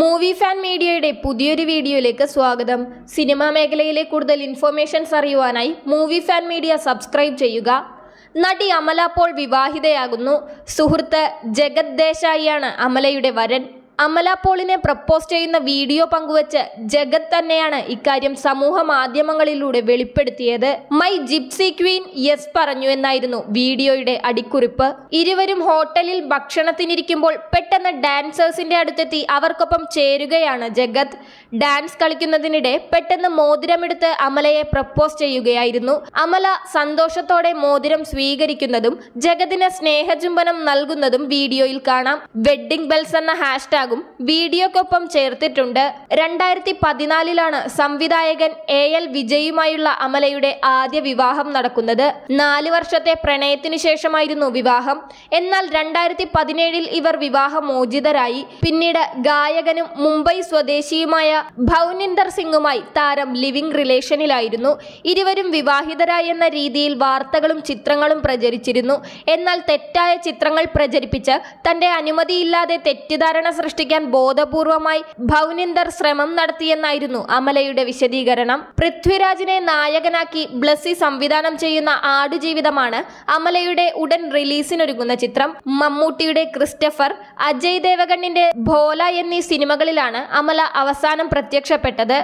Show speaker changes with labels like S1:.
S1: movie fan മീഡിയയുടെ പുതിയൊരു വീഡിയോയിലേക്ക് സ്വാഗതം സിനിമാ മേഖലയിലെ കൂടുതൽ ഇൻഫർമേഷൻസ് അറിയുവാനായി മൂവി ഫാൻ മീഡിയ സബ്സ്ക്രൈബ് ചെയ്യുക നടി അമല പോൾ വിവാഹിതയാകുന്നു സുഹൃത്ത് ജഗത് ദേശായിയാണ് അമലയുടെ വരൻ അമല പോളിനെ പ്രപ്പോസ് ചെയ്യുന്ന വീഡിയോ പങ്കുവച്ച് ജഗത് തന്നെയാണ് ഇക്കാര്യം സമൂഹ മാധ്യമങ്ങളിലൂടെ വെളിപ്പെടുത്തിയത് മൈ ജിപ്സി ക്വീൻ യെസ് പറഞ്ഞു എന്നായിരുന്നു വീഡിയോയുടെ അടിക്കുറിപ്പ് ഇരുവരും ഹോട്ടലിൽ ഭക്ഷണത്തിനിരിക്കുമ്പോൾ പെട്ടെന്ന് ഡാൻസേഴ്സിന്റെ അടുത്തെത്തി അവർക്കൊപ്പം ചേരുകയാണ് ജഗത് ഡാൻസ് കളിക്കുന്നതിനിടെ പെട്ടെന്ന് മോതിരമെടുത്ത് അമലയെ പ്രപ്പോസ് ചെയ്യുകയായിരുന്നു അമല സന്തോഷത്തോടെ മോതിരം സ്വീകരിക്കുന്നതും ജഗതിന് സ്നേഹചുംബനം നൽകുന്നതും വീഡിയോയിൽ കാണാം വെഡ്ഡിംഗ് ബെൽസ് എന്ന ഹാഷ്ടാഗ് ടാഗും വീഡിയോക്കൊപ്പം ചേർത്തിട്ടുണ്ട് രണ്ടായിരത്തി പതിനാലിലാണ് സംവിധായകൻ എ എൽ വിജയുമായുള്ള അമലയുടെ ആദ്യ വിവാഹം നടക്കുന്നത് നാല് വർഷത്തെ പ്രണയത്തിനു ശേഷമായിരുന്നു വിവാഹം എന്നാൽ രണ്ടായിരത്തി പതിനേഴിൽ ഇവർ വിവാഹമോചിതരായി പിന്നീട് ഗായകനും മുംബൈ സ്വദേശിയുമായ ഭൗനിന്ദർ സിംഗുമായി താരം ലിവിംഗ് റിലേഷനിലായിരുന്നു ഇരുവരും വിവാഹിതരായെന്ന രീതിയിൽ വാർത്തകളും ചിത്രങ്ങളും പ്രചരിച്ചിരുന്നു എന്നാൽ തെറ്റായ ചിത്രങ്ങൾ പ്രചരിപ്പിച്ച് തന്റെ അനുമതിയില്ലാതെ തെറ്റിദ്ധാരണ സൃഷ്ടി സൃഷ്ടിക്കാൻ ബോധപൂർവമായി ഭൗനിന്ദർ ശ്രമം നടത്തിയെന്നായിരുന്നു അമലയുടെ വിശദീകരണം പൃഥ്വിരാജിനെ നായകനാക്കി ബ്ലസ്സി സംവിധാനം ചെയ്യുന്ന ആടുജീവിതമാണ് അമലയുടെ ഉടൻ റിലീസിനൊരുങ്ങുന്ന ചിത്രം മമ്മൂട്ടിയുടെ ക്രിസ്റ്റഫർ അജയ് ദേവഗണ്ണിന്റെ ഭോല എന്നീ സിനിമകളിലാണ് അമല അവസാനം പ്രത്യക്ഷപ്പെട്ടത്